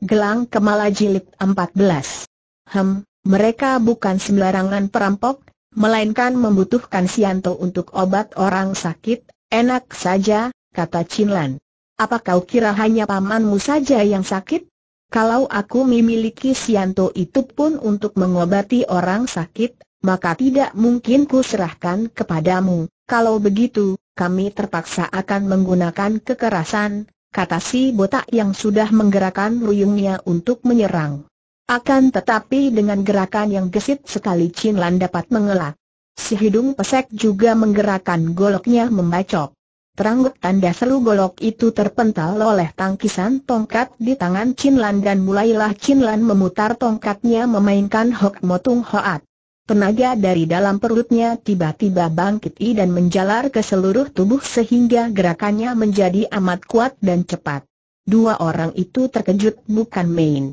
Gelang Kemala Jilid 14 Hem, mereka bukan sembarangan perampok, melainkan membutuhkan Sianto untuk obat orang sakit, enak saja, kata Chinlan. Apa kau kira hanya pamanmu saja yang sakit? Kalau aku memiliki Sianto itu pun untuk mengobati orang sakit, maka tidak mungkin ku serahkan kepadamu. Kalau begitu, kami terpaksa akan menggunakan kekerasan, kata si botak yang sudah menggerakkan ruyungnya untuk menyerang. Akan tetapi dengan gerakan yang gesit sekali Chin Lan dapat mengelak. Si hidung pesek juga menggerakkan goloknya membacok. Teranggut tanda seru golok itu terpental oleh tangkisan tongkat di tangan Chin Lan dan mulailah Chin Lan memutar tongkatnya memainkan Hok Motung Hoat. Tenaga dari dalam perutnya tiba-tiba bangkit i dan menjalar ke seluruh tubuh sehingga gerakannya menjadi amat kuat dan cepat. Dua orang itu terkejut bukan main.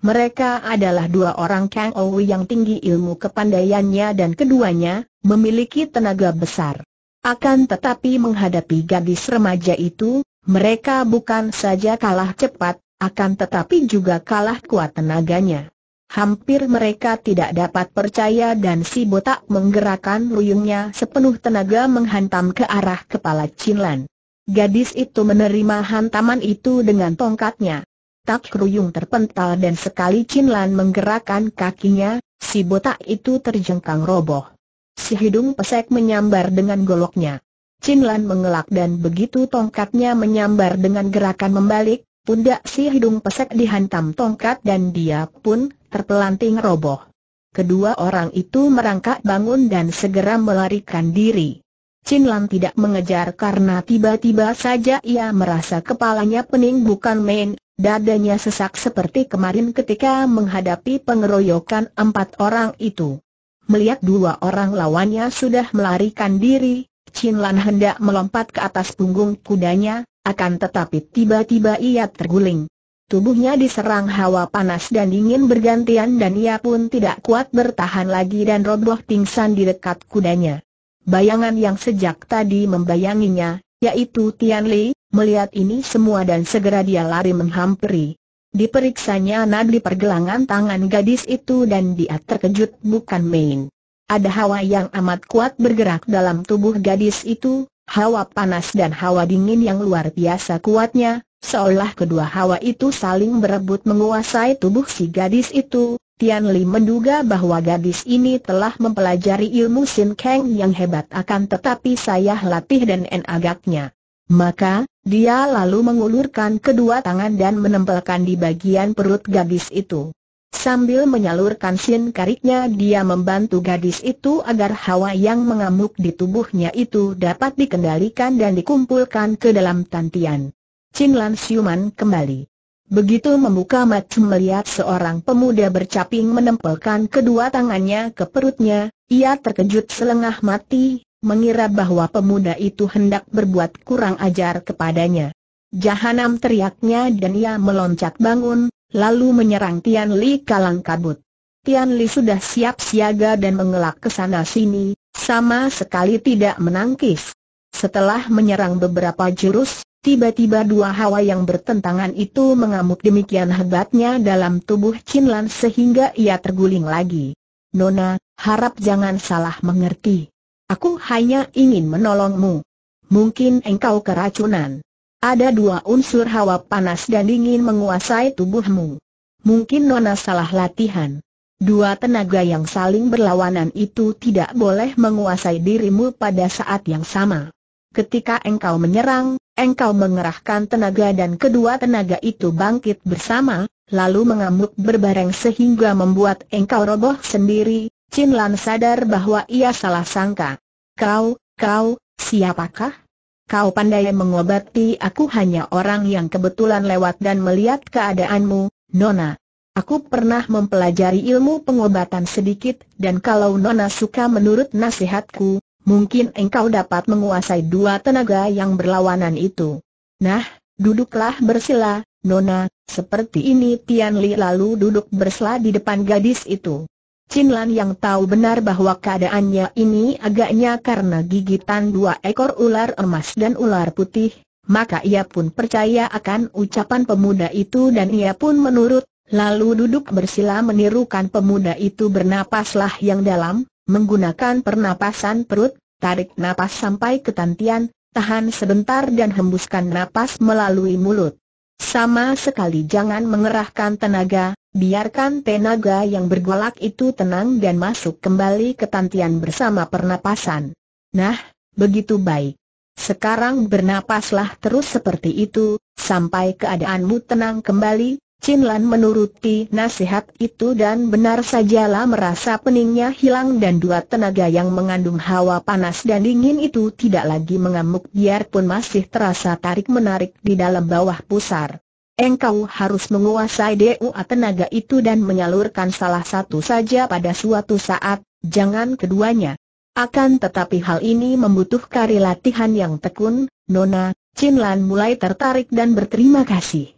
Mereka adalah dua orang Kang Ou yang tinggi ilmu kepandaiannya dan keduanya memiliki tenaga besar. Akan tetapi menghadapi gadis remaja itu, mereka bukan saja kalah cepat, akan tetapi juga kalah kuat tenaganya. Hampir mereka tidak dapat percaya dan si botak menggerakkan luyungnya sepenuh tenaga menghantam ke arah kepala Chinlan. Gadis itu menerima hantaman itu dengan tongkatnya. Tak keruyung terpental dan sekali Chinlan menggerakkan kakinya, si botak itu terjengkang roboh. Si hidung pesek menyambar dengan goloknya. Chinlan mengelak dan begitu tongkatnya menyambar dengan gerakan membalik, Pundak si hidung pesek dihantam tongkat dan dia pun terpelanting roboh. Kedua orang itu merangkak bangun dan segera melarikan diri. Chin Lan tidak mengejar karena tiba-tiba saja ia merasa kepalanya pening bukan main, dadanya sesak seperti kemarin ketika menghadapi pengeroyokan empat orang itu. Melihat dua orang lawannya sudah melarikan diri, Chin Lan hendak melompat ke atas punggung kudanya, akan tetapi tiba-tiba ia terguling. Tubuhnya diserang hawa panas dan dingin bergantian dan ia pun tidak kuat bertahan lagi dan roboh pingsan di dekat kudanya. Bayangan yang sejak tadi membayanginya, yaitu Tian Li, melihat ini semua dan segera dia lari menghampiri. Diperiksanya nadi pergelangan tangan gadis itu dan dia terkejut bukan main. Ada hawa yang amat kuat bergerak dalam tubuh gadis itu, Hawa panas dan hawa dingin yang luar biasa kuatnya, seolah kedua hawa itu saling berebut menguasai tubuh si gadis itu, Tian Li menduga bahwa gadis ini telah mempelajari ilmu Sin Kang yang hebat akan tetapi saya latih dan en agaknya. Maka, dia lalu mengulurkan kedua tangan dan menempelkan di bagian perut gadis itu. Sambil menyalurkan sin kariknya dia membantu gadis itu agar hawa yang mengamuk di tubuhnya itu dapat dikendalikan dan dikumpulkan ke dalam tantian. Chin Lan Siuman kembali. Begitu membuka mata melihat seorang pemuda bercaping menempelkan kedua tangannya ke perutnya, ia terkejut selengah mati, mengira bahwa pemuda itu hendak berbuat kurang ajar kepadanya. Jahanam teriaknya dan ia meloncat bangun, lalu menyerang Tian Li kalang kabut. Tian Li sudah siap siaga dan mengelak ke sana sini, sama sekali tidak menangkis. Setelah menyerang beberapa jurus, tiba-tiba dua hawa yang bertentangan itu mengamuk demikian hebatnya dalam tubuh Chin Lan sehingga ia terguling lagi. Nona, harap jangan salah mengerti. Aku hanya ingin menolongmu. Mungkin engkau keracunan. Ada dua unsur hawa panas dan dingin menguasai tubuhmu. Mungkin Nona salah latihan. Dua tenaga yang saling berlawanan itu tidak boleh menguasai dirimu pada saat yang sama. Ketika engkau menyerang, engkau mengerahkan tenaga dan kedua tenaga itu bangkit bersama, lalu mengamuk berbareng sehingga membuat engkau roboh sendiri. Chin Lan sadar bahwa ia salah sangka. Kau, kau, siapakah? kau pandai mengobati aku hanya orang yang kebetulan lewat dan melihat keadaanmu, Nona. Aku pernah mempelajari ilmu pengobatan sedikit dan kalau Nona suka menurut nasihatku, mungkin engkau dapat menguasai dua tenaga yang berlawanan itu. Nah, duduklah bersila, Nona, seperti ini Tian Li lalu duduk bersila di depan gadis itu. Chin Lan yang tahu benar bahwa keadaannya ini agaknya karena gigitan dua ekor ular emas dan ular putih, maka ia pun percaya akan ucapan pemuda itu dan ia pun menurut, lalu duduk bersila menirukan pemuda itu bernapaslah yang dalam, menggunakan pernapasan perut, tarik napas sampai ketantian, tahan sebentar dan hembuskan napas melalui mulut. Sama sekali jangan mengerahkan tenaga, Biarkan tenaga yang bergolak itu tenang dan masuk kembali ke tantian bersama pernapasan. Nah, begitu baik. Sekarang bernapaslah terus seperti itu, sampai keadaanmu tenang kembali, Chin menuruti nasihat itu dan benar sajalah merasa peningnya hilang dan dua tenaga yang mengandung hawa panas dan dingin itu tidak lagi mengamuk biarpun masih terasa tarik-menarik di dalam bawah pusar engkau harus menguasai DUA tenaga itu dan menyalurkan salah satu saja pada suatu saat, jangan keduanya. Akan tetapi hal ini membutuhkan latihan yang tekun, Nona, Chin mulai tertarik dan berterima kasih.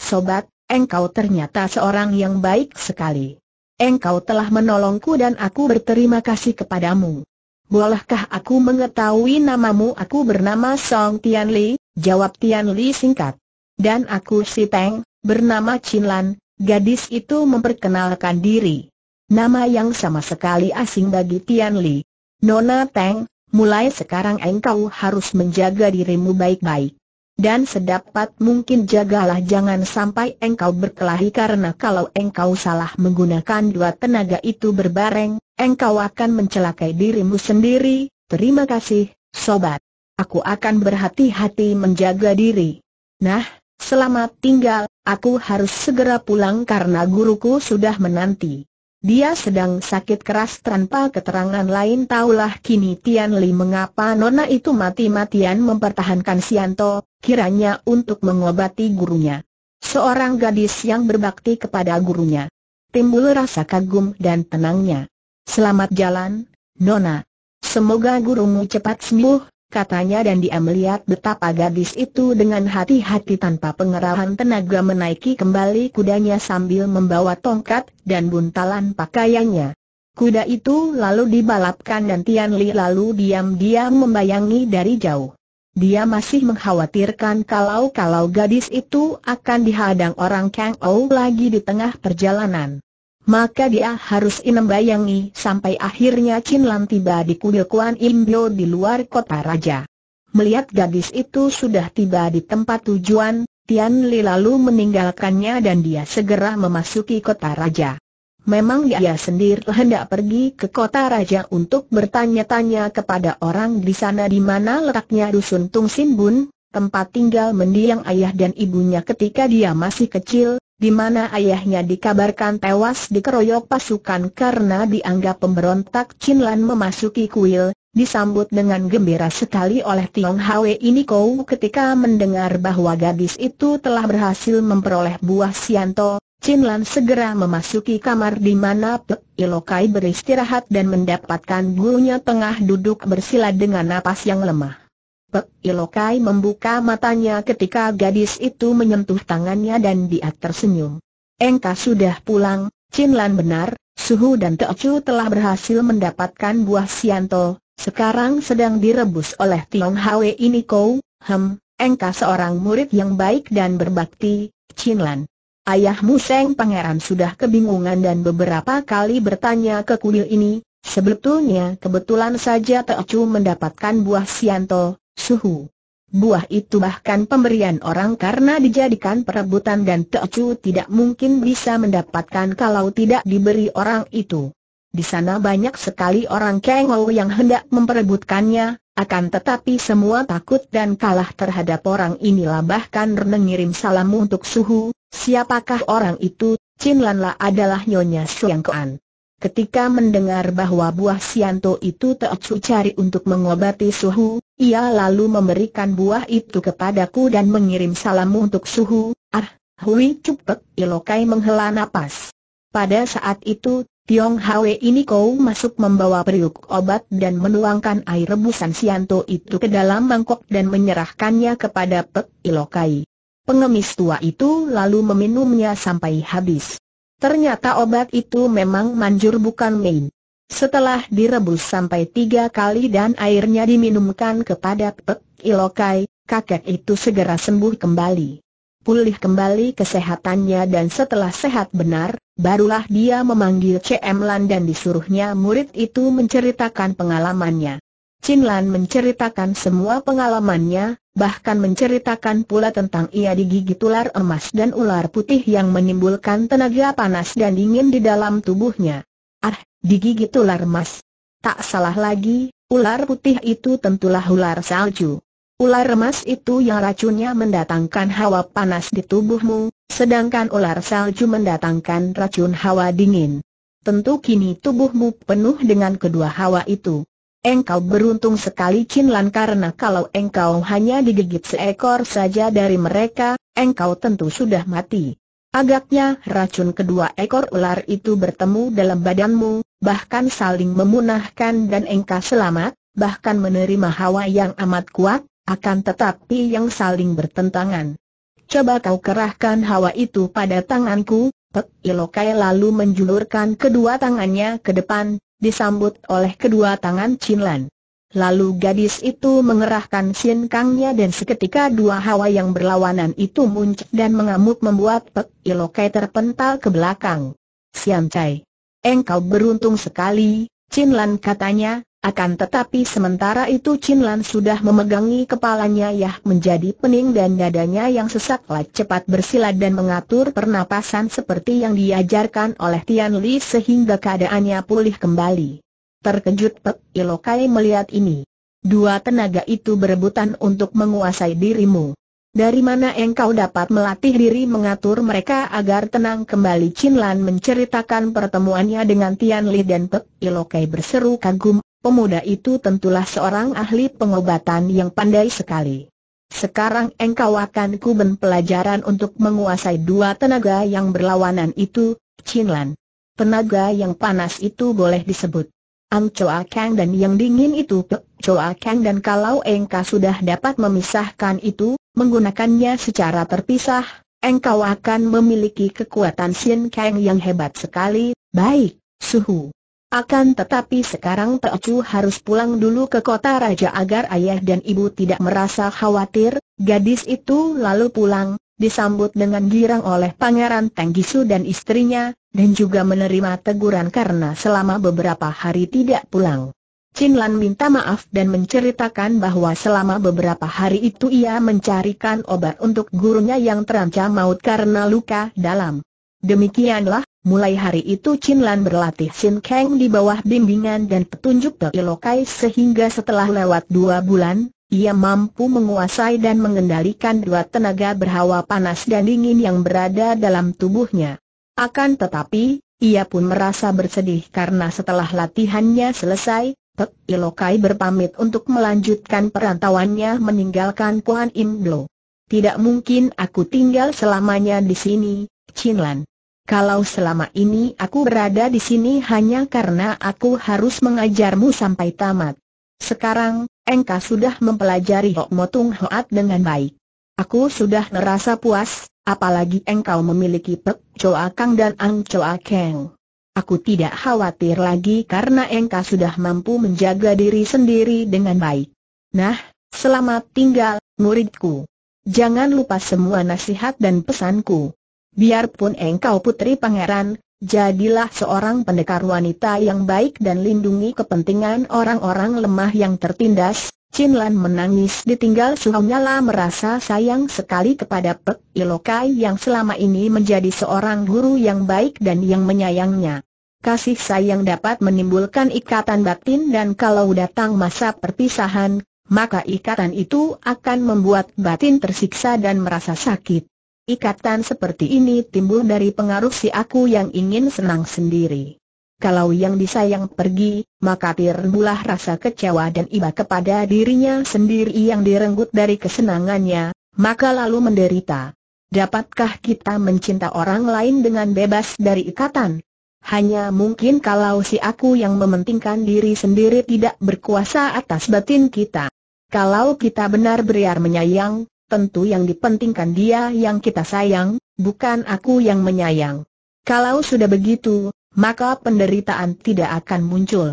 Sobat, engkau ternyata seorang yang baik sekali. Engkau telah menolongku dan aku berterima kasih kepadamu. Bolehkah aku mengetahui namamu? Aku bernama Song Tian Li, jawab Tian Li singkat dan aku si Peng, bernama Chin Lan, gadis itu memperkenalkan diri. Nama yang sama sekali asing bagi Tian Li. Nona Teng, mulai sekarang engkau harus menjaga dirimu baik-baik. Dan sedapat mungkin jagalah jangan sampai engkau berkelahi karena kalau engkau salah menggunakan dua tenaga itu berbareng, engkau akan mencelakai dirimu sendiri. Terima kasih, sobat. Aku akan berhati-hati menjaga diri. Nah, Selamat tinggal, aku harus segera pulang karena guruku sudah menanti. Dia sedang sakit keras tanpa keterangan lain taulah kini Tian Li mengapa nona itu mati-matian mempertahankan Sianto, kiranya untuk mengobati gurunya. Seorang gadis yang berbakti kepada gurunya. Timbul rasa kagum dan tenangnya. Selamat jalan, Nona. Semoga gurumu cepat sembuh, katanya dan dia melihat betapa gadis itu dengan hati-hati tanpa pengerahan tenaga menaiki kembali kudanya sambil membawa tongkat dan buntalan pakaiannya. Kuda itu lalu dibalapkan dan Tian Li lalu diam-diam membayangi dari jauh. Dia masih mengkhawatirkan kalau-kalau gadis itu akan dihadang orang Kang Ou lagi di tengah perjalanan maka dia harus inembayangi sampai akhirnya Chin Lan tiba di kuil Kuan Imbio di luar kota raja. Melihat gadis itu sudah tiba di tempat tujuan, Tian Li lalu meninggalkannya dan dia segera memasuki kota raja. Memang dia sendiri hendak pergi ke kota raja untuk bertanya-tanya kepada orang di sana di mana letaknya dusun Tung Sin Bun, tempat tinggal mendiang ayah dan ibunya ketika dia masih kecil, di mana ayahnya dikabarkan tewas dikeroyok pasukan karena dianggap pemberontak Chinlan memasuki kuil, disambut dengan gembira sekali oleh Tiong Hwe ini kau ketika mendengar bahwa gadis itu telah berhasil memperoleh buah sianto, Chinlan segera memasuki kamar di mana Pek Ilokai beristirahat dan mendapatkan gurunya tengah duduk bersila dengan napas yang lemah. Pek Ilokai membuka matanya ketika gadis itu menyentuh tangannya dan dia tersenyum. Engkau sudah pulang, Chin Lan benar, Suhu dan Chu telah berhasil mendapatkan buah sianto, sekarang sedang direbus oleh Tiong Hwe ini kau, hem, engkau seorang murid yang baik dan berbakti, Chin Lan. Ayahmu Seng Pangeran sudah kebingungan dan beberapa kali bertanya ke kuil ini, sebetulnya kebetulan saja Chu mendapatkan buah sianto, Suhu. Buah itu bahkan pemberian orang karena dijadikan perebutan dan Teocu tidak mungkin bisa mendapatkan kalau tidak diberi orang itu. Di sana banyak sekali orang kengol yang hendak memperebutkannya, akan tetapi semua takut dan kalah terhadap orang inilah bahkan Reneng ngirim salam untuk Suhu, siapakah orang itu, Chin adalah Nyonya Siang Ketika mendengar bahwa buah Sianto itu Teocu cari untuk mengobati Suhu, ia lalu memberikan buah itu kepadaku dan mengirim salamu untuk suhu, ah, hui cupek, ilokai menghela napas. Pada saat itu, Tiong Hwe ini kau masuk membawa periuk obat dan menuangkan air rebusan Sianto itu ke dalam mangkok dan menyerahkannya kepada Pek Ilokai. Pengemis tua itu lalu meminumnya sampai habis. Ternyata obat itu memang manjur bukan main. Setelah direbus sampai tiga kali dan airnya diminumkan kepada Pek Ilokai, kakek itu segera sembuh kembali. Pulih kembali kesehatannya dan setelah sehat benar, barulah dia memanggil CM Lan dan disuruhnya murid itu menceritakan pengalamannya. Chin Lan menceritakan semua pengalamannya, bahkan menceritakan pula tentang ia digigit ular emas dan ular putih yang menimbulkan tenaga panas dan dingin di dalam tubuhnya. Ah, Digigit ular emas. Tak salah lagi, ular putih itu tentulah ular salju. Ular emas itu yang racunnya mendatangkan hawa panas di tubuhmu, sedangkan ular salju mendatangkan racun hawa dingin. Tentu kini tubuhmu penuh dengan kedua hawa itu. Engkau beruntung sekali Cinlan karena kalau engkau hanya digigit seekor saja dari mereka, engkau tentu sudah mati. Agaknya racun kedua ekor ular itu bertemu dalam badanmu, bahkan saling memunahkan dan engkau selamat, bahkan menerima hawa yang amat kuat, akan tetapi yang saling bertentangan. Coba kau kerahkan hawa itu pada tanganku, Pek Ilokai lalu menjulurkan kedua tangannya ke depan, disambut oleh kedua tangan Chinlan. Lalu gadis itu mengerahkan sin kangnya dan seketika dua hawa yang berlawanan itu muncul dan mengamuk membuat Pek Ilokai terpental ke belakang. Siam Chai. Engkau beruntung sekali, Chin Lan katanya, akan tetapi sementara itu Chin Lan sudah memegangi kepalanya Yah menjadi pening dan dadanya yang sesaklah cepat bersilat dan mengatur pernapasan seperti yang diajarkan oleh Tian Li sehingga keadaannya pulih kembali. Terkejut Pek Ilokai melihat ini. Dua tenaga itu berebutan untuk menguasai dirimu. Dari mana engkau dapat melatih diri mengatur mereka agar tenang kembali Chin Lan menceritakan pertemuannya dengan Tian Li dan Pek Ilokai berseru kagum, pemuda itu tentulah seorang ahli pengobatan yang pandai sekali. Sekarang engkau akan kuben pelajaran untuk menguasai dua tenaga yang berlawanan itu, Chin Lan. Tenaga yang panas itu boleh disebut Ang Choa Kang dan yang dingin itu Pek Choa Kang dan kalau engkau sudah dapat memisahkan itu, menggunakannya secara terpisah, engkau akan memiliki kekuatan sien Kang yang hebat sekali, baik, suhu. Akan tetapi sekarang Teocu harus pulang dulu ke kota raja agar ayah dan ibu tidak merasa khawatir, gadis itu lalu pulang, disambut dengan girang oleh Pangeran Tenggisu dan istrinya, dan juga menerima teguran karena selama beberapa hari tidak pulang. Chin Lan minta maaf dan menceritakan bahwa selama beberapa hari itu ia mencarikan obat untuk gurunya yang terancam maut karena luka dalam. Demikianlah, mulai hari itu Chin Lan berlatih Sin Kang di bawah bimbingan dan petunjuk Tei Lokai sehingga setelah lewat dua bulan, ia mampu menguasai dan mengendalikan dua tenaga berhawa panas dan dingin yang berada dalam tubuhnya. Akan tetapi, ia pun merasa bersedih karena setelah latihannya selesai, Pek Ilokai berpamit untuk melanjutkan perantauannya meninggalkan Puan Lo. Tidak mungkin aku tinggal selamanya di sini, Chinlan. Kalau selama ini aku berada di sini hanya karena aku harus mengajarmu sampai tamat. Sekarang, engkau sudah mempelajari Hok Motung Hoat dengan baik. Aku sudah merasa puas, apalagi engkau memiliki Pek Choa Kang dan Ang Choa Keng. Aku tidak khawatir lagi karena engkau sudah mampu menjaga diri sendiri dengan baik. Nah, selamat tinggal, muridku. Jangan lupa semua nasihat dan pesanku. Biarpun engkau putri pangeran, jadilah seorang pendekar wanita yang baik dan lindungi kepentingan orang-orang lemah yang tertindas. Chin Lan menangis ditinggal Suhamnyala merasa sayang sekali kepada Pek Ilokai yang selama ini menjadi seorang guru yang baik dan yang menyayangnya kasih sayang dapat menimbulkan ikatan batin dan kalau datang masa perpisahan, maka ikatan itu akan membuat batin tersiksa dan merasa sakit. Ikatan seperti ini timbul dari pengaruh si aku yang ingin senang sendiri. Kalau yang disayang pergi, maka tirbulah rasa kecewa dan iba kepada dirinya sendiri yang direnggut dari kesenangannya, maka lalu menderita. Dapatkah kita mencinta orang lain dengan bebas dari ikatan? hanya mungkin kalau si aku yang mementingkan diri sendiri tidak berkuasa atas batin kita. Kalau kita benar beriar menyayang, tentu yang dipentingkan dia yang kita sayang, bukan aku yang menyayang. Kalau sudah begitu, maka penderitaan tidak akan muncul.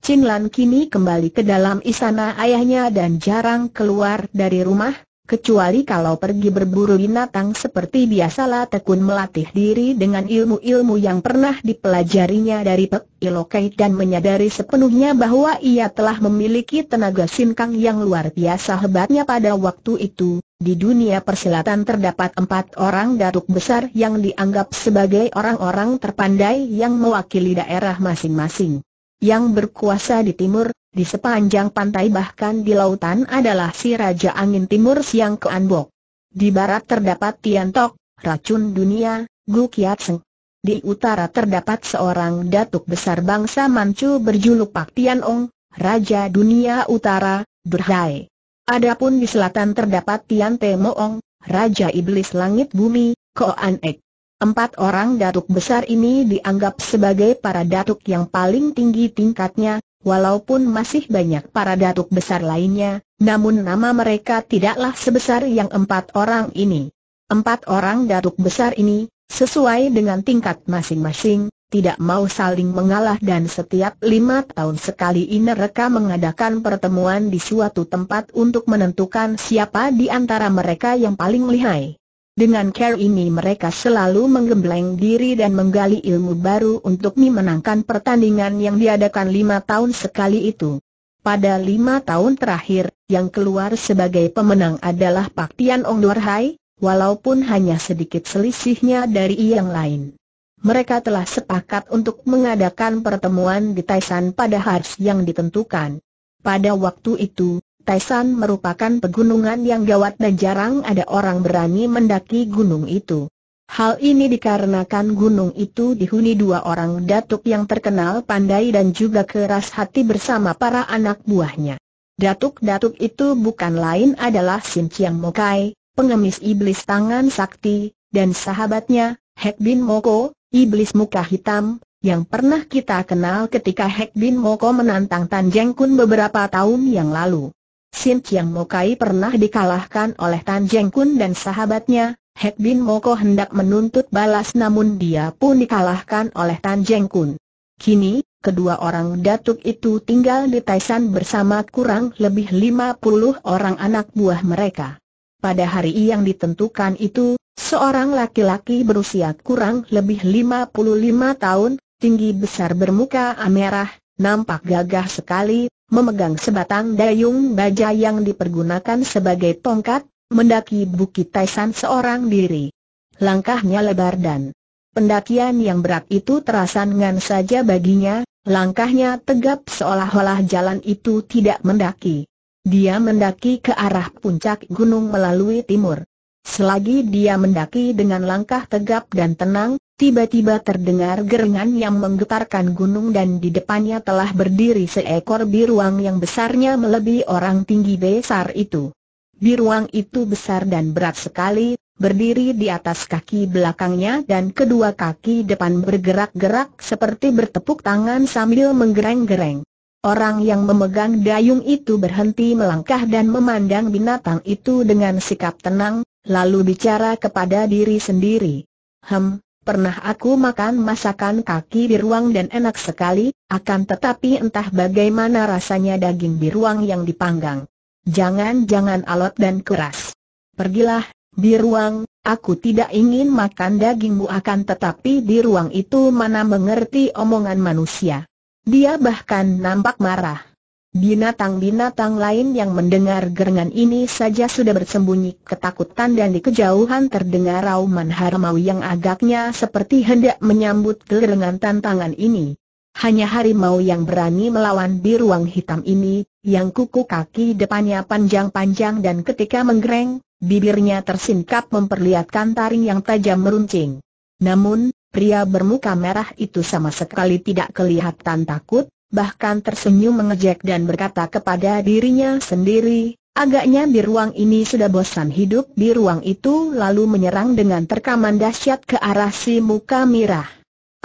Chin kini kembali ke dalam istana ayahnya dan jarang keluar dari rumah, Kecuali kalau pergi berburu binatang seperti biasalah tekun melatih diri dengan ilmu-ilmu yang pernah dipelajarinya dari Pek Ilokai dan menyadari sepenuhnya bahwa ia telah memiliki tenaga sinkang yang luar biasa hebatnya pada waktu itu. Di dunia persilatan terdapat empat orang datuk besar yang dianggap sebagai orang-orang terpandai yang mewakili daerah masing-masing. Yang berkuasa di timur, di sepanjang pantai bahkan di lautan adalah si Raja Angin Timur Siang Keanbok. Di barat terdapat Tiantok, racun dunia, Gu Kiat Di utara terdapat seorang datuk besar bangsa Manchu berjuluk Pak Tian Raja Dunia Utara, Berhai. Adapun di selatan terdapat Tian Te Moong, Raja Iblis Langit Bumi, Koan Ek. Empat orang datuk besar ini dianggap sebagai para datuk yang paling tinggi tingkatnya, Walaupun masih banyak para datuk besar lainnya, namun nama mereka tidaklah sebesar yang empat orang ini. Empat orang datuk besar ini, sesuai dengan tingkat masing-masing, tidak mau saling mengalah dan setiap lima tahun sekali mereka mengadakan pertemuan di suatu tempat untuk menentukan siapa di antara mereka yang paling lihai. Dengan care ini mereka selalu menggembleng diri dan menggali ilmu baru untuk memenangkan pertandingan yang diadakan lima tahun sekali itu. Pada lima tahun terakhir, yang keluar sebagai pemenang adalah Pak Tian Ong Dwarhai, Hai, walaupun hanya sedikit selisihnya dari yang lain. Mereka telah sepakat untuk mengadakan pertemuan di Taisan pada hari yang ditentukan. Pada waktu itu, Taisan merupakan pegunungan yang gawat dan jarang ada orang berani mendaki gunung itu. Hal ini dikarenakan gunung itu dihuni dua orang datuk yang terkenal pandai dan juga keras hati bersama para anak buahnya. Datuk-datuk itu bukan lain adalah Sin Chiang Mokai, pengemis iblis tangan sakti, dan sahabatnya, Hek Bin Moko, iblis muka hitam, yang pernah kita kenal ketika Hek Bin Moko menantang Tan Jeng Kun beberapa tahun yang lalu. Sin Chiang Mokai pernah dikalahkan oleh Tan Jeng Kun dan sahabatnya, Hek Bin Moko hendak menuntut balas namun dia pun dikalahkan oleh Tan Jeng Kun. Kini, kedua orang datuk itu tinggal di Taisan bersama kurang lebih 50 orang anak buah mereka. Pada hari yang ditentukan itu, seorang laki-laki berusia kurang lebih 55 tahun, tinggi besar bermuka merah, nampak gagah sekali, memegang sebatang dayung baja yang dipergunakan sebagai tongkat, mendaki Bukit Taisan seorang diri. Langkahnya lebar dan pendakian yang berat itu terasa ngan saja baginya, langkahnya tegap seolah-olah jalan itu tidak mendaki. Dia mendaki ke arah puncak gunung melalui timur. Selagi dia mendaki dengan langkah tegap dan tenang, Tiba-tiba terdengar gerengan yang menggetarkan gunung dan di depannya telah berdiri seekor biruang yang besarnya melebihi orang tinggi besar itu. Biruang itu besar dan berat sekali, berdiri di atas kaki belakangnya dan kedua kaki depan bergerak-gerak seperti bertepuk tangan sambil menggereng-gereng. Orang yang memegang dayung itu berhenti melangkah dan memandang binatang itu dengan sikap tenang, lalu bicara kepada diri sendiri. Hem, Pernah aku makan masakan kaki biruang dan enak sekali, akan tetapi entah bagaimana rasanya daging biruang yang dipanggang. Jangan-jangan alot dan keras. Pergilah, biruang, aku tidak ingin makan dagingmu akan tetapi biruang itu mana mengerti omongan manusia. Dia bahkan nampak marah. Binatang-binatang lain yang mendengar gerangan ini saja sudah bersembunyi ketakutan dan di kejauhan terdengar rauman harimau yang agaknya seperti hendak menyambut gerangan tantangan ini. Hanya harimau yang berani melawan di ruang hitam ini, yang kuku kaki depannya panjang-panjang dan ketika menggereng, bibirnya tersingkap memperlihatkan taring yang tajam meruncing. Namun, pria bermuka merah itu sama sekali tidak kelihatan takut, bahkan tersenyum mengejek dan berkata kepada dirinya sendiri, Agaknya di ruang ini sudah bosan hidup di ruang itu lalu menyerang dengan terkaman dahsyat ke arah si muka mirah.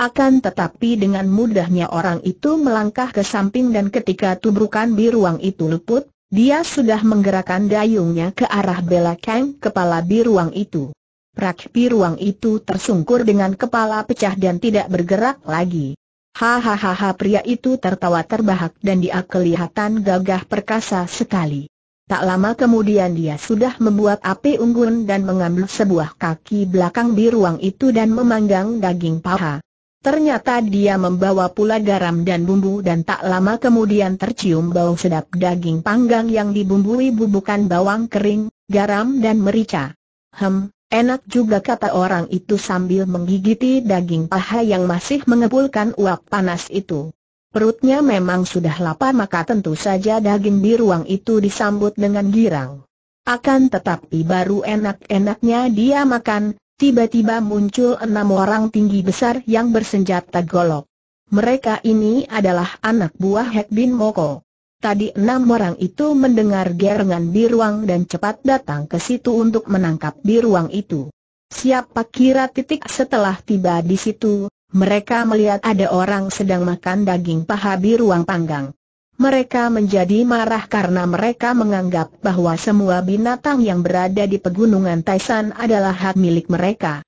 Akan tetapi dengan mudahnya orang itu melangkah ke samping dan ketika tubrukan di ruang itu luput, dia sudah menggerakkan dayungnya ke arah belakang kepala di ruang itu. Prak di ruang itu tersungkur dengan kepala pecah dan tidak bergerak lagi. Hahaha pria itu tertawa terbahak dan dia kelihatan gagah perkasa sekali. Tak lama kemudian dia sudah membuat api unggun dan mengambil sebuah kaki belakang di ruang itu dan memanggang daging paha. Ternyata dia membawa pula garam dan bumbu dan tak lama kemudian tercium bau sedap daging panggang yang dibumbui bubukan bawang kering, garam dan merica. Hem, Enak juga kata orang itu sambil menggigiti daging paha yang masih mengepulkan uap panas itu. Perutnya memang sudah lapar maka tentu saja daging di ruang itu disambut dengan girang. Akan tetapi baru enak-enaknya dia makan, tiba-tiba muncul enam orang tinggi besar yang bersenjata golok. Mereka ini adalah anak buah Hek Bin Moko. Tadi enam orang itu mendengar gerengan biruang dan cepat datang ke situ untuk menangkap biruang itu. Siapa kira titik setelah tiba di situ, mereka melihat ada orang sedang makan daging paha biruang panggang. Mereka menjadi marah karena mereka menganggap bahwa semua binatang yang berada di pegunungan Taisan adalah hak milik mereka.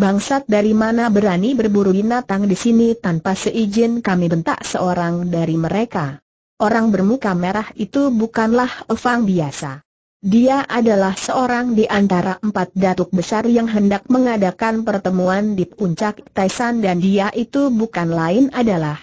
Bangsat dari mana berani berburu binatang di sini tanpa seizin kami bentak seorang dari mereka. Orang bermuka merah itu bukanlah Ofang biasa. Dia adalah seorang di antara empat datuk besar yang hendak mengadakan pertemuan di puncak Taisan dan dia itu bukan lain adalah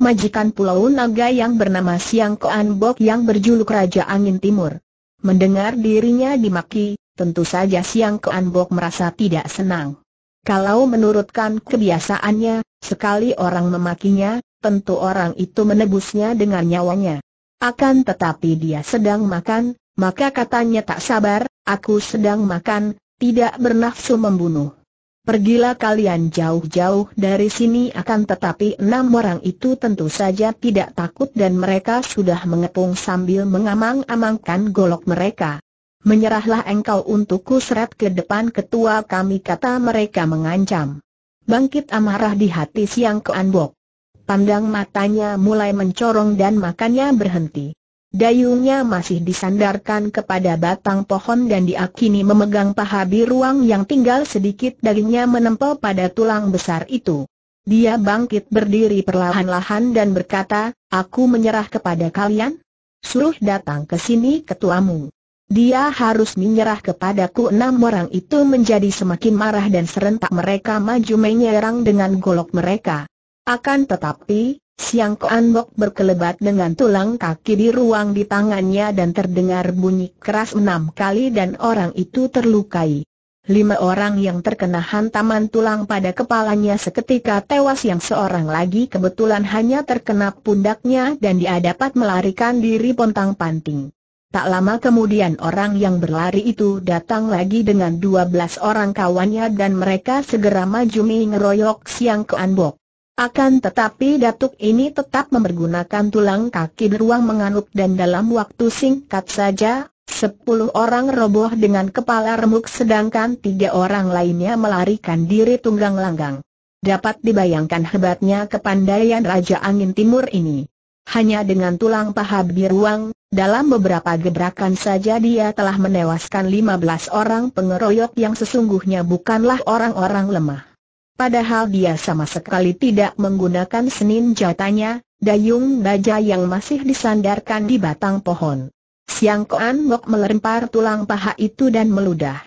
majikan Pulau Naga yang bernama Siang Koan Bok yang berjuluk Raja Angin Timur. Mendengar dirinya dimaki, tentu saja Siang Koan Bok merasa tidak senang. Kalau menurutkan kebiasaannya, sekali orang memakinya, tentu orang itu menebusnya dengan nyawanya. Akan tetapi dia sedang makan, maka katanya tak sabar, aku sedang makan, tidak bernafsu membunuh. Pergilah kalian jauh-jauh dari sini akan tetapi enam orang itu tentu saja tidak takut dan mereka sudah mengepung sambil mengamang-amangkan golok mereka. Menyerahlah engkau untukku seret ke depan ketua kami kata mereka mengancam. Bangkit amarah di hati siang keanbok pandang matanya mulai mencorong dan makannya berhenti. Dayungnya masih disandarkan kepada batang pohon dan diakini memegang paha biruang yang tinggal sedikit dagingnya menempel pada tulang besar itu. Dia bangkit berdiri perlahan-lahan dan berkata, aku menyerah kepada kalian. Suruh datang ke sini ketuamu. Dia harus menyerah kepadaku enam orang itu menjadi semakin marah dan serentak mereka maju menyerang dengan golok mereka. Akan tetapi, Siang Koan Bok berkelebat dengan tulang kaki di ruang di tangannya dan terdengar bunyi keras enam kali dan orang itu terlukai. Lima orang yang terkena hantaman tulang pada kepalanya seketika tewas yang seorang lagi kebetulan hanya terkena pundaknya dan dia dapat melarikan diri pontang panting. Tak lama kemudian orang yang berlari itu datang lagi dengan dua belas orang kawannya dan mereka segera maju mengeroyok Siang ke Bok. Akan tetapi datuk ini tetap mempergunakan tulang kaki beruang menganut dan dalam waktu singkat saja, sepuluh orang roboh dengan kepala remuk sedangkan tiga orang lainnya melarikan diri tunggang langgang. Dapat dibayangkan hebatnya kepandaian Raja Angin Timur ini. Hanya dengan tulang paha beruang, dalam beberapa gebrakan saja dia telah menewaskan lima belas orang pengeroyok yang sesungguhnya bukanlah orang-orang lemah. Padahal dia sama sekali tidak menggunakan senin jatanya, dayung baja yang masih disandarkan di batang pohon. Siang Koan Mok melempar tulang paha itu dan meludah.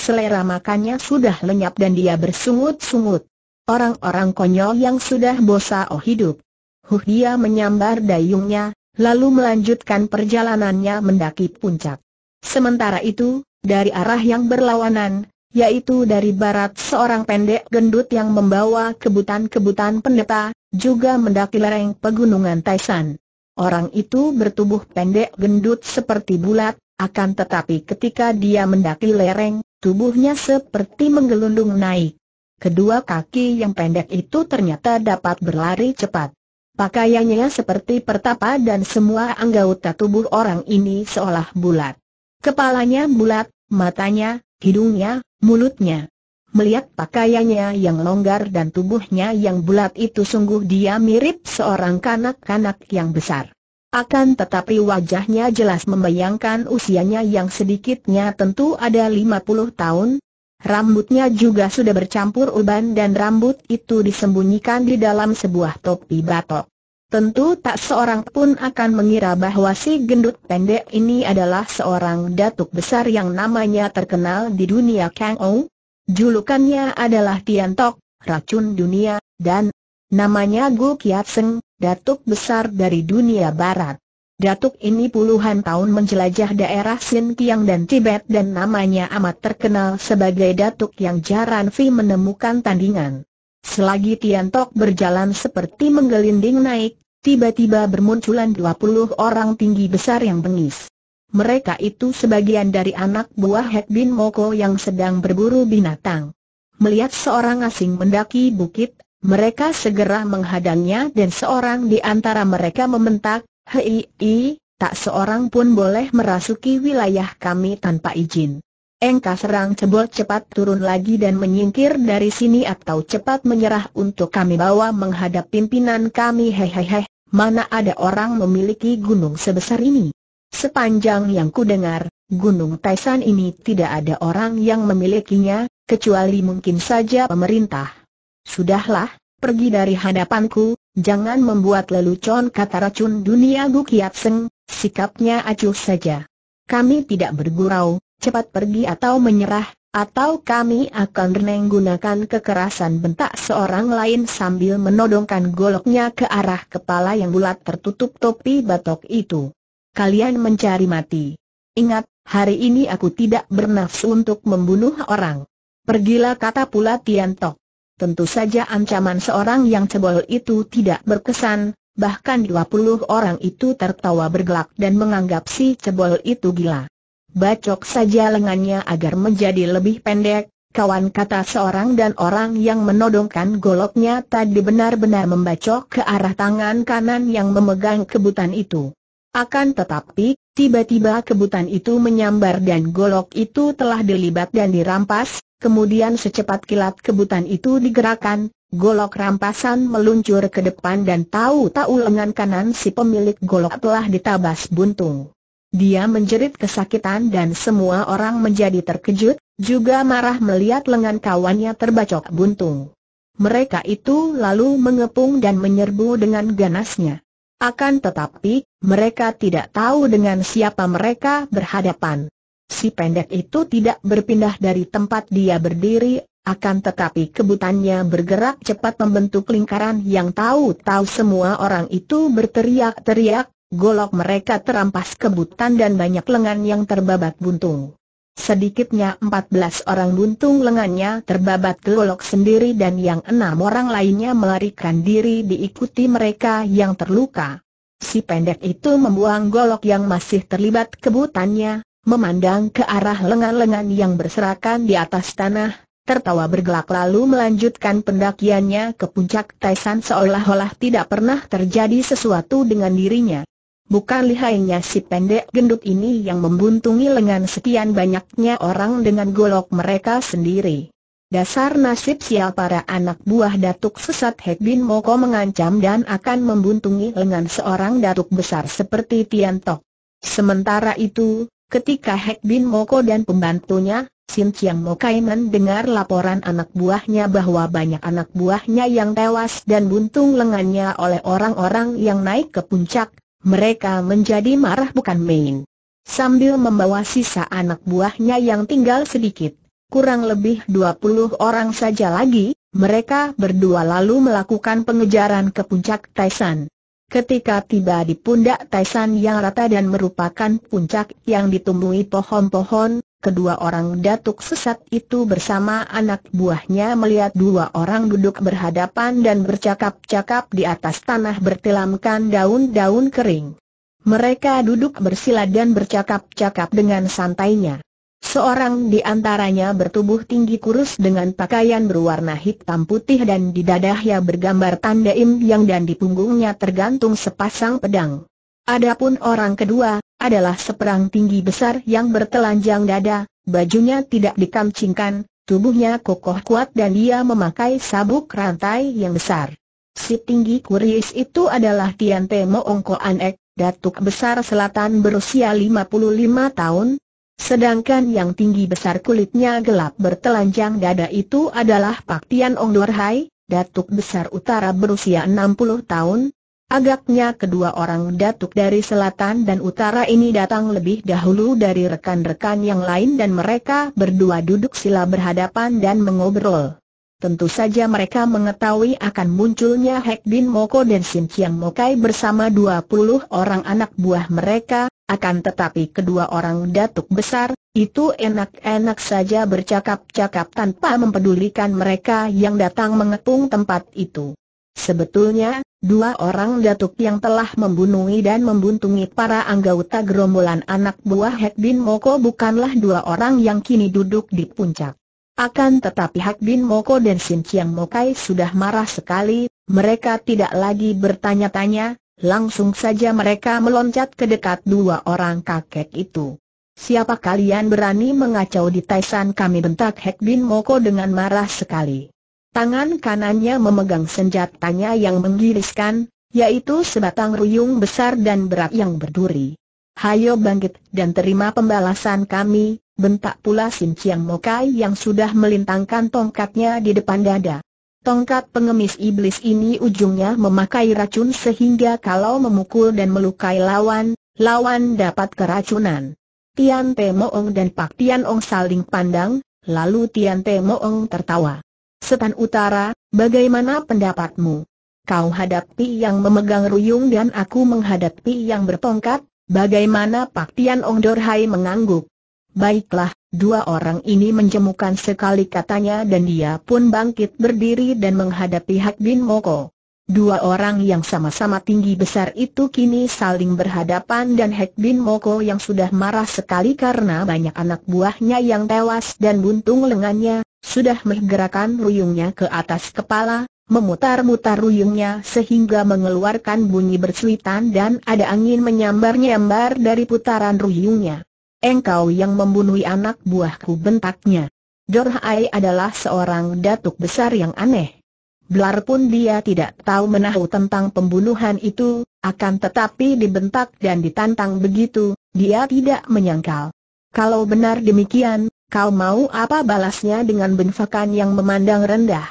Selera makannya sudah lenyap dan dia bersungut-sungut. Orang-orang konyol yang sudah bosan oh hidup. Huh dia menyambar dayungnya, lalu melanjutkan perjalanannya mendaki puncak. Sementara itu, dari arah yang berlawanan, yaitu dari barat seorang pendek gendut yang membawa kebutan-kebutan pendeta, juga mendaki lereng pegunungan Taisan. Orang itu bertubuh pendek gendut seperti bulat, akan tetapi ketika dia mendaki lereng, tubuhnya seperti menggelundung naik. Kedua kaki yang pendek itu ternyata dapat berlari cepat. Pakaiannya seperti pertapa dan semua anggota tubuh orang ini seolah bulat. Kepalanya bulat, matanya, hidungnya, mulutnya. Melihat pakaiannya yang longgar dan tubuhnya yang bulat itu sungguh dia mirip seorang kanak-kanak yang besar. Akan tetapi wajahnya jelas membayangkan usianya yang sedikitnya tentu ada 50 tahun. Rambutnya juga sudah bercampur uban dan rambut itu disembunyikan di dalam sebuah topi batok. Tentu tak seorang pun akan mengira bahwa si gendut pendek ini adalah seorang datuk besar yang namanya terkenal di dunia Kang Ou. Julukannya adalah Tian Tiantok, racun dunia, dan namanya Gu Kiat Seng, datuk besar dari dunia barat. Datuk ini puluhan tahun menjelajah daerah Xinjiang dan Tibet dan namanya amat terkenal sebagai datuk yang jarang Fi menemukan tandingan. Selagi Tian Tiantok berjalan seperti menggelinding naik, tiba-tiba bermunculan 20 orang tinggi besar yang bengis. Mereka itu sebagian dari anak buah Hek Bin Moko yang sedang berburu binatang. Melihat seorang asing mendaki bukit, mereka segera menghadangnya dan seorang di antara mereka mementak, Hei, tak seorang pun boleh merasuki wilayah kami tanpa izin engkau serang cebol cepat turun lagi dan menyingkir dari sini atau cepat menyerah untuk kami bawa menghadap pimpinan kami hehehe, mana ada orang memiliki gunung sebesar ini. Sepanjang yang kudengar, Gunung Taisan ini tidak ada orang yang memilikinya, kecuali mungkin saja pemerintah. Sudahlah, pergi dari hadapanku, jangan membuat lelucon kata racun dunia Gukiat Seng, sikapnya acuh saja. Kami tidak bergurau, cepat pergi atau menyerah, atau kami akan menggunakan kekerasan bentak seorang lain sambil menodongkan goloknya ke arah kepala yang bulat tertutup topi batok itu. Kalian mencari mati. Ingat, hari ini aku tidak bernafsu untuk membunuh orang. Pergilah kata pula Tiantok. Tentu saja ancaman seorang yang cebol itu tidak berkesan, bahkan 20 orang itu tertawa bergelak dan menganggap si cebol itu gila bacok saja lengannya agar menjadi lebih pendek, kawan kata seorang dan orang yang menodongkan goloknya tadi benar-benar membacok ke arah tangan kanan yang memegang kebutan itu. Akan tetapi, tiba-tiba kebutan itu menyambar dan golok itu telah dilibat dan dirampas, kemudian secepat kilat kebutan itu digerakkan, golok rampasan meluncur ke depan dan tahu-tahu lengan kanan si pemilik golok telah ditabas buntung. Dia menjerit kesakitan dan semua orang menjadi terkejut, juga marah melihat lengan kawannya terbacok buntung. Mereka itu lalu mengepung dan menyerbu dengan ganasnya. Akan tetapi, mereka tidak tahu dengan siapa mereka berhadapan. Si pendek itu tidak berpindah dari tempat dia berdiri, akan tetapi kebutannya bergerak cepat membentuk lingkaran yang tahu-tahu semua orang itu berteriak-teriak, golok mereka terampas kebutan dan banyak lengan yang terbabat buntung. Sedikitnya 14 orang buntung lengannya terbabat golok sendiri dan yang enam orang lainnya melarikan diri diikuti mereka yang terluka. Si pendek itu membuang golok yang masih terlibat kebutannya, memandang ke arah lengan-lengan yang berserakan di atas tanah, tertawa bergelak lalu melanjutkan pendakiannya ke puncak Taisan seolah-olah tidak pernah terjadi sesuatu dengan dirinya. Bukan lihainya si pendek gendut ini yang membuntungi lengan sekian banyaknya orang dengan golok mereka sendiri. Dasar nasib sial para anak buah datuk sesat Hek Bin Moko mengancam dan akan membuntungi lengan seorang datuk besar seperti Tian Tok. Sementara itu, ketika Hek Bin Moko dan pembantunya, Sin Chiang Mokaiman dengar laporan anak buahnya bahwa banyak anak buahnya yang tewas dan buntung lengannya oleh orang-orang yang naik ke puncak, mereka menjadi marah bukan main. Sambil membawa sisa anak buahnya yang tinggal sedikit, kurang lebih 20 orang saja lagi, mereka berdua lalu melakukan pengejaran ke puncak Taisan. Ketika tiba di pundak Taisan yang rata dan merupakan puncak yang ditumbuhi pohon-pohon, kedua orang datuk sesat itu bersama anak buahnya melihat dua orang duduk berhadapan dan bercakap-cakap di atas tanah bertelamkan daun-daun kering. Mereka duduk bersila dan bercakap-cakap dengan santainya. Seorang di antaranya bertubuh tinggi kurus dengan pakaian berwarna hitam putih dan di dadahnya bergambar tanda Im Yang dan di punggungnya tergantung sepasang pedang. Adapun orang kedua, adalah seperang tinggi besar yang bertelanjang dada, bajunya tidak dikancingkan, tubuhnya kokoh kuat dan dia memakai sabuk rantai yang besar. Si tinggi kuris itu adalah Tian Temo Ongko Anek, datuk besar selatan berusia 55 tahun, Sedangkan yang tinggi besar kulitnya gelap bertelanjang dada itu adalah Pak Tian Ong Dor Hai, Datuk Besar Utara berusia 60 tahun, Agaknya kedua orang datuk dari selatan dan utara ini datang lebih dahulu dari rekan-rekan yang lain dan mereka berdua duduk sila berhadapan dan mengobrol. Tentu saja mereka mengetahui akan munculnya Hek Bin Moko dan Sim Chiang Mokai bersama 20 orang anak buah mereka, akan tetapi kedua orang datuk besar, itu enak-enak saja bercakap-cakap tanpa mempedulikan mereka yang datang mengepung tempat itu. Sebetulnya, dua orang datuk yang telah membunuhi dan membuntungi para anggota gerombolan anak buah Hek Bin Moko bukanlah dua orang yang kini duduk di puncak. Akan tetapi Hak Bin Moko dan Sin Chiang Mokai sudah marah sekali, mereka tidak lagi bertanya-tanya, langsung saja mereka meloncat ke dekat dua orang kakek itu. Siapa kalian berani mengacau di Taisan kami bentak Hek Bin Moko dengan marah sekali. Tangan kanannya memegang senjatanya yang menggiriskan, yaitu sebatang ruyung besar dan berat yang berduri. Hayo bangkit dan terima pembalasan kami, bentak pula Sin Chiang Mokai yang sudah melintangkan tongkatnya di depan dada. Tongkat pengemis iblis ini ujungnya memakai racun sehingga kalau memukul dan melukai lawan, lawan dapat keracunan. Tian Te Moong dan Pak Tian Ong saling pandang, lalu Tian Te Moong tertawa. Setan Utara, bagaimana pendapatmu? Kau hadapi yang memegang ruyung dan aku menghadapi yang bertongkat, bagaimana Pak Tian Ong Dorhai mengangguk? Baiklah, dua orang ini menjemukan sekali katanya dan dia pun bangkit berdiri dan menghadapi Hak Bin Moko. Dua orang yang sama-sama tinggi besar itu kini saling berhadapan dan Hek Bin Moko yang sudah marah sekali karena banyak anak buahnya yang tewas dan buntung lengannya, sudah menggerakkan ruyungnya ke atas kepala, memutar-mutar ruyungnya sehingga mengeluarkan bunyi bersuitan dan ada angin menyambar-nyambar dari putaran ruyungnya. Engkau yang membunuh anak buahku bentaknya. Dorhai adalah seorang datuk besar yang aneh. Belar pun dia tidak tahu menahu tentang pembunuhan itu, akan tetapi dibentak dan ditantang begitu, dia tidak menyangkal. Kalau benar demikian, Kau mau apa balasnya dengan benfakan yang memandang rendah?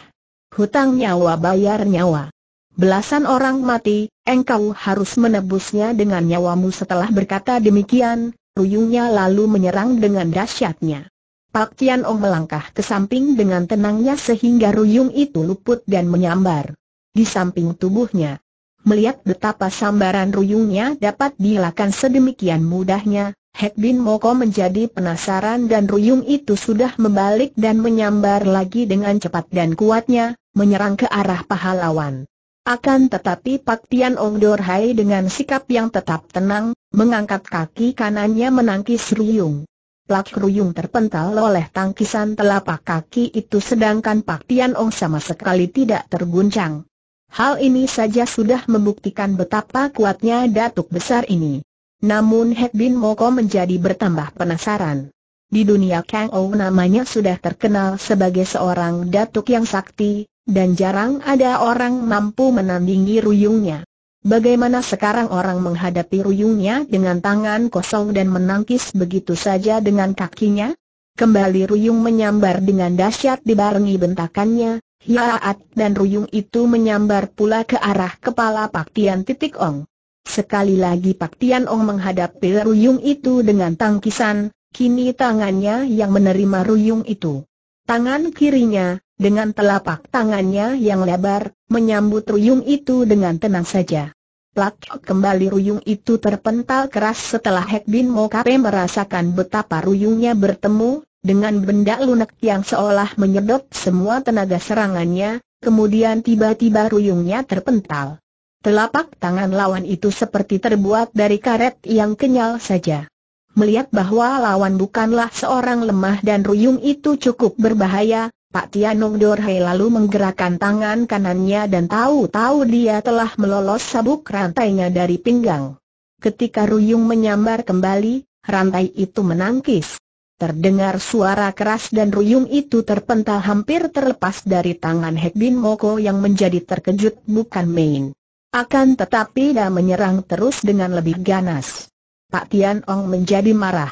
Hutang nyawa bayar nyawa. Belasan orang mati, engkau harus menebusnya dengan nyawamu setelah berkata demikian, ruyungnya lalu menyerang dengan dahsyatnya. Pak Tian Ong melangkah ke samping dengan tenangnya sehingga ruyung itu luput dan menyambar. Di samping tubuhnya, melihat betapa sambaran ruyungnya dapat dilakukan sedemikian mudahnya, Hek Bin Moko menjadi penasaran dan Ruyung itu sudah membalik dan menyambar lagi dengan cepat dan kuatnya, menyerang ke arah pahlawan. Akan tetapi Pak Tian Ong Dor Hai dengan sikap yang tetap tenang, mengangkat kaki kanannya menangkis Ruyung. Plak Ruyung terpental oleh tangkisan telapak kaki itu sedangkan Pak Tian Ong sama sekali tidak terguncang. Hal ini saja sudah membuktikan betapa kuatnya datuk besar ini. Namun Hek Bin Moko menjadi bertambah penasaran. Di dunia Kang Ou namanya sudah terkenal sebagai seorang datuk yang sakti, dan jarang ada orang mampu menandingi ruyungnya. Bagaimana sekarang orang menghadapi ruyungnya dengan tangan kosong dan menangkis begitu saja dengan kakinya? Kembali ruyung menyambar dengan dahsyat dibarengi bentakannya, hiaat dan ruyung itu menyambar pula ke arah kepala Pak Tian Titik Ong. Sekali lagi Pak Tian Ong menghadapi ruyung itu dengan tangkisan, kini tangannya yang menerima ruyung itu. Tangan kirinya, dengan telapak tangannya yang lebar, menyambut ruyung itu dengan tenang saja. Plak kembali ruyung itu terpental keras setelah Hek Bin Mo Kape merasakan betapa ruyungnya bertemu, dengan benda lunak yang seolah menyedot semua tenaga serangannya, kemudian tiba-tiba ruyungnya terpental. Telapak tangan lawan itu seperti terbuat dari karet yang kenyal saja. Melihat bahwa lawan bukanlah seorang lemah dan ruyung itu cukup berbahaya, Pak Tianong Dorhei lalu menggerakkan tangan kanannya dan tahu-tahu dia telah melolos sabuk rantainya dari pinggang. Ketika Ruyung menyambar kembali, rantai itu menangkis. Terdengar suara keras dan Ruyung itu terpental hampir terlepas dari tangan Hek Bin Moko yang menjadi terkejut bukan main. Akan tetapi dia menyerang terus dengan lebih ganas. Pak Tian Ong menjadi marah.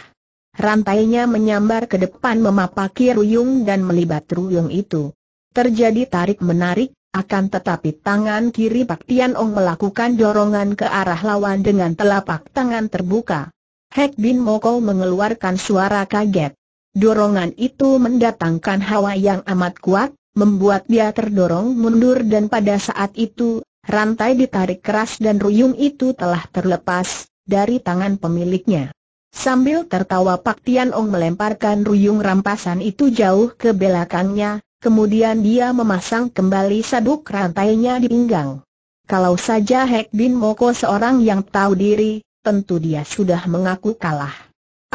Rantainya menyambar ke depan memapaki Ruyung dan melibat Ruyung itu. Terjadi tarik-menarik, akan tetapi tangan kiri Pak Tian Ong melakukan dorongan ke arah lawan dengan telapak tangan terbuka. Hek Bin Moko mengeluarkan suara kaget. Dorongan itu mendatangkan hawa yang amat kuat, membuat dia terdorong mundur dan pada saat itu, Rantai ditarik keras dan ruyung itu telah terlepas dari tangan pemiliknya. Sambil tertawa Pak Tian Ong melemparkan ruyung rampasan itu jauh ke belakangnya, kemudian dia memasang kembali sabuk rantainya di pinggang. Kalau saja Hek Bin Moko seorang yang tahu diri, tentu dia sudah mengaku kalah.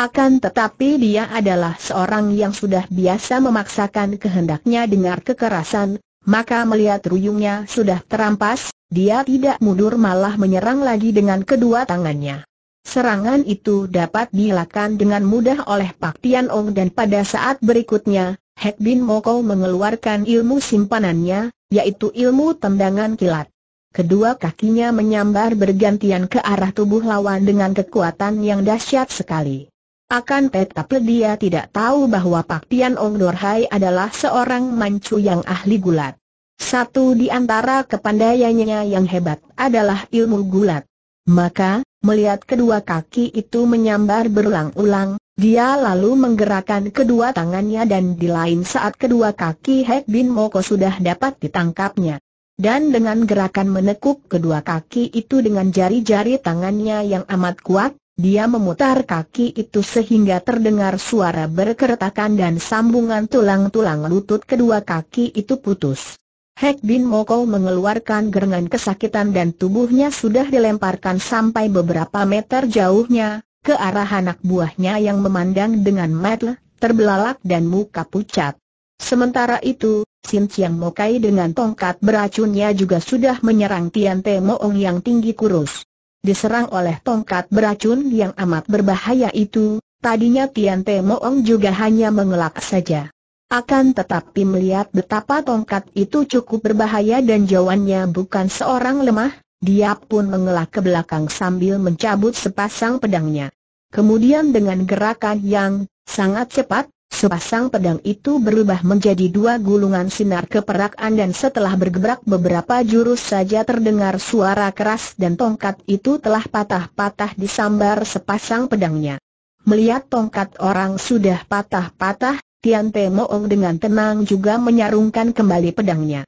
Akan tetapi dia adalah seorang yang sudah biasa memaksakan kehendaknya dengan kekerasan, maka melihat ruyungnya sudah terampas, dia tidak mundur malah menyerang lagi dengan kedua tangannya. Serangan itu dapat dilakukan dengan mudah oleh Pak Tian Ong dan pada saat berikutnya, Hek Bin Moko mengeluarkan ilmu simpanannya, yaitu ilmu tendangan kilat. Kedua kakinya menyambar bergantian ke arah tubuh lawan dengan kekuatan yang dahsyat sekali. Akan tetapi dia tidak tahu bahwa Pak Tian Ong Dorhai adalah seorang mancu yang ahli gulat. Satu di antara kepandaiannya yang hebat adalah ilmu gulat. Maka, melihat kedua kaki itu menyambar berulang-ulang, dia lalu menggerakkan kedua tangannya dan di lain saat kedua kaki Hek Bin Moko sudah dapat ditangkapnya. Dan dengan gerakan menekuk kedua kaki itu dengan jari-jari tangannya yang amat kuat, dia memutar kaki itu sehingga terdengar suara berkeretakan dan sambungan tulang-tulang lutut kedua kaki itu putus. Hek Bin Moko mengeluarkan gerangan kesakitan dan tubuhnya sudah dilemparkan sampai beberapa meter jauhnya, ke arah anak buahnya yang memandang dengan mata terbelalak dan muka pucat. Sementara itu, Sin Chiang Mokai dengan tongkat beracunnya juga sudah menyerang Tian Te Moong yang tinggi kurus. Diserang oleh tongkat beracun yang amat berbahaya itu, tadinya Tian Te Moong juga hanya mengelak saja. Akan tetapi melihat betapa tongkat itu cukup berbahaya dan jawannya bukan seorang lemah, dia pun mengelak ke belakang sambil mencabut sepasang pedangnya. Kemudian dengan gerakan yang sangat cepat, sepasang pedang itu berubah menjadi dua gulungan sinar keperakan dan setelah bergebrak beberapa jurus saja terdengar suara keras dan tongkat itu telah patah-patah disambar sepasang pedangnya. Melihat tongkat orang sudah patah-patah, Tian Te Moong dengan tenang juga menyarungkan kembali pedangnya.